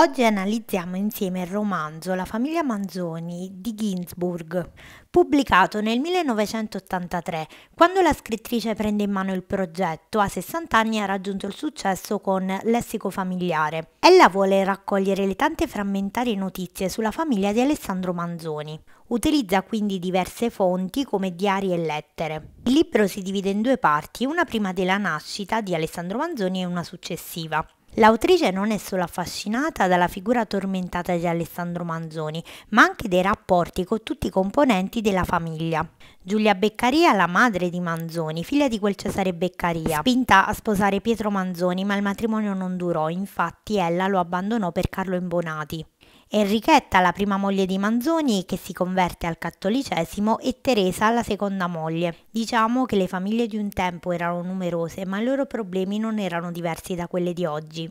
Oggi analizziamo insieme il romanzo La famiglia Manzoni di Ginsburg, pubblicato nel 1983, quando la scrittrice prende in mano il progetto. A 60 anni ha raggiunto il successo con Lessico familiare. Ella vuole raccogliere le tante frammentarie notizie sulla famiglia di Alessandro Manzoni. Utilizza quindi diverse fonti come diari e lettere. Il libro si divide in due parti, una prima della nascita di Alessandro Manzoni e una successiva. L'autrice non è solo affascinata dalla figura tormentata di Alessandro Manzoni, ma anche dei rapporti con tutti i componenti della famiglia. Giulia Beccaria, la madre di Manzoni, figlia di quel Cesare Beccaria, spinta a sposare Pietro Manzoni, ma il matrimonio non durò, infatti ella lo abbandonò per Carlo Imbonati. Enrichetta, la prima moglie di Manzoni, che si converte al cattolicesimo, e Teresa, la seconda moglie. Diciamo che le famiglie di un tempo erano numerose, ma i loro problemi non erano diversi da quelli di oggi.